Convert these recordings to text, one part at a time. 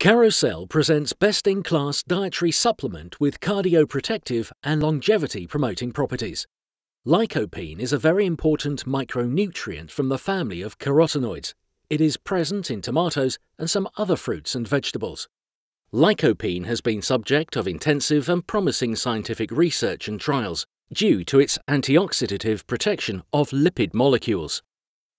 Carousel presents best in class dietary supplement with cardioprotective and longevity promoting properties. Lycopene is a very important micronutrient from the family of carotenoids. It is present in tomatoes and some other fruits and vegetables. Lycopene has been subject of intensive and promising scientific research and trials due to its antioxidative protection of lipid molecules.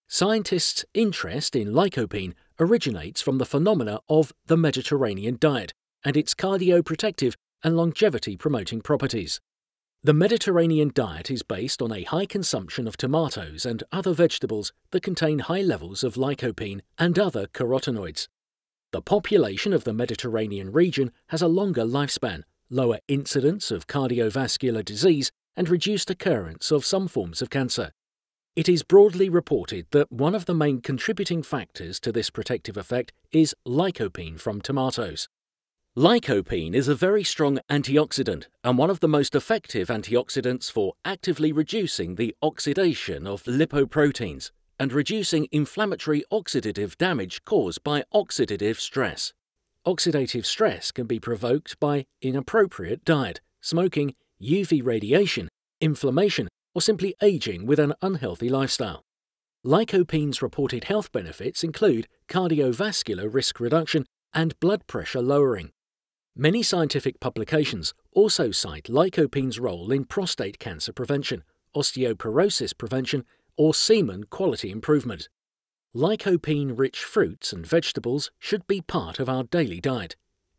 Scientists' interest in lycopene originates from the phenomena of the Mediterranean diet and its cardioprotective and longevity promoting properties. The Mediterranean diet is based on a high consumption of tomatoes and other vegetables that contain high levels of lycopene and other carotenoids. The population of the Mediterranean region has a longer lifespan, lower incidence of cardiovascular disease, and reduced occurrence of some forms of cancer. It is broadly reported that one of the main contributing factors to this protective effect is lycopene from tomatoes. Lycopene is a very strong antioxidant and one of the most effective antioxidants for actively reducing the oxidation of lipoproteins and reducing inflammatory oxidative damage caused by oxidative stress. Oxidative stress can be provoked by inappropriate diet, smoking, UV radiation, inflammation, or simply aging with an unhealthy lifestyle. Lycopene's reported health benefits include cardiovascular risk reduction and blood pressure lowering. Many scientific publications also cite lycopene's role in prostate cancer prevention, osteoporosis prevention, or semen quality improvement. Lycopene rich fruits and vegetables should be part of our daily diet.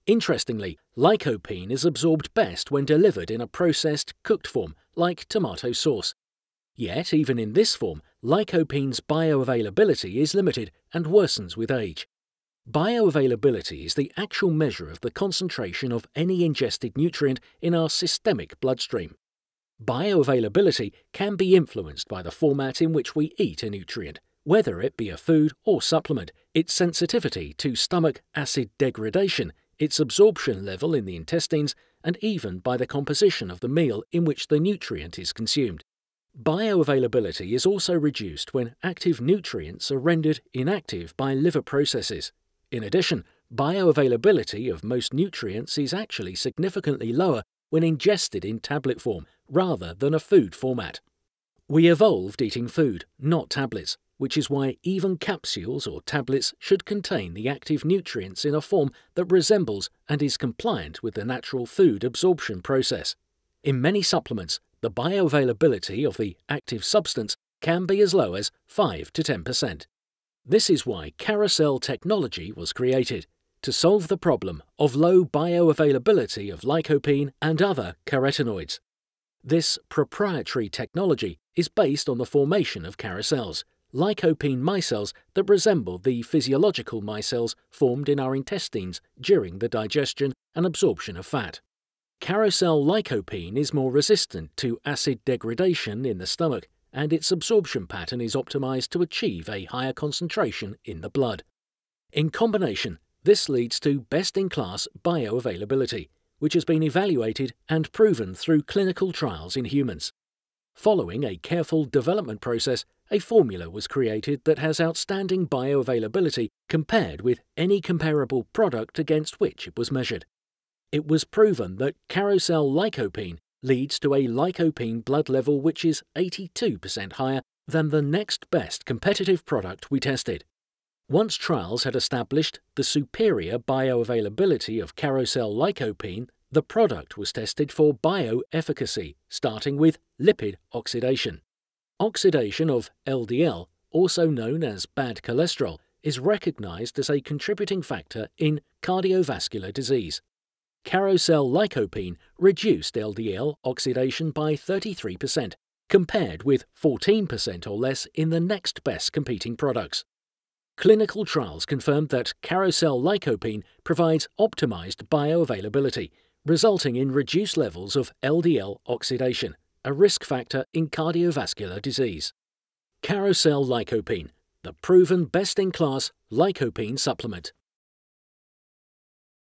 Interestingly, lycopene is absorbed best when delivered in a processed, cooked form, like tomato sauce. Yet, even in this form, lycopene's bioavailability is limited and worsens with age. Bioavailability is the actual measure of the concentration of any ingested nutrient in our systemic bloodstream. Bioavailability can be influenced by the format in which we eat a nutrient, whether it be a food or supplement, its sensitivity to stomach acid degradation, its absorption level in the intestines, and even by the composition of the meal in which the nutrient is consumed. Bioavailability is also reduced when active nutrients are rendered inactive by liver processes. In addition, bioavailability of most nutrients is actually significantly lower when ingested in tablet form rather than a food format. We evolved eating food, not tablets, which is why even capsules or tablets should contain the active nutrients in a form that resembles and is compliant with the natural food absorption process. In many supplements, the bioavailability of the active substance can be as low as 5 to 10%. This is why carousel technology was created, to solve the problem of low bioavailability of lycopene and other carotenoids. This proprietary technology is based on the formation of carousels, lycopene micelles that resemble the physiological micelles formed in our intestines during the digestion and absorption of fat. Carousel lycopene is more resistant to acid degradation in the stomach and its absorption pattern is optimized to achieve a higher concentration in the blood. In combination, this leads to best-in-class bioavailability, which has been evaluated and proven through clinical trials in humans. Following a careful development process, a formula was created that has outstanding bioavailability compared with any comparable product against which it was measured. It was proven that carousel lycopene leads to a lycopene blood level which is 82% higher than the next best competitive product we tested. Once trials had established the superior bioavailability of carousel lycopene the product was tested for bioefficacy, starting with lipid oxidation. Oxidation of LDL, also known as bad cholesterol, is recognized as a contributing factor in cardiovascular disease. Carosel lycopene reduced LDL oxidation by 33%, compared with 14% or less in the next best competing products. Clinical trials confirmed that carosel lycopene provides optimized bioavailability, resulting in reduced levels of LDL oxidation, a risk factor in cardiovascular disease. Carousel Lycopene, the proven best-in-class lycopene supplement.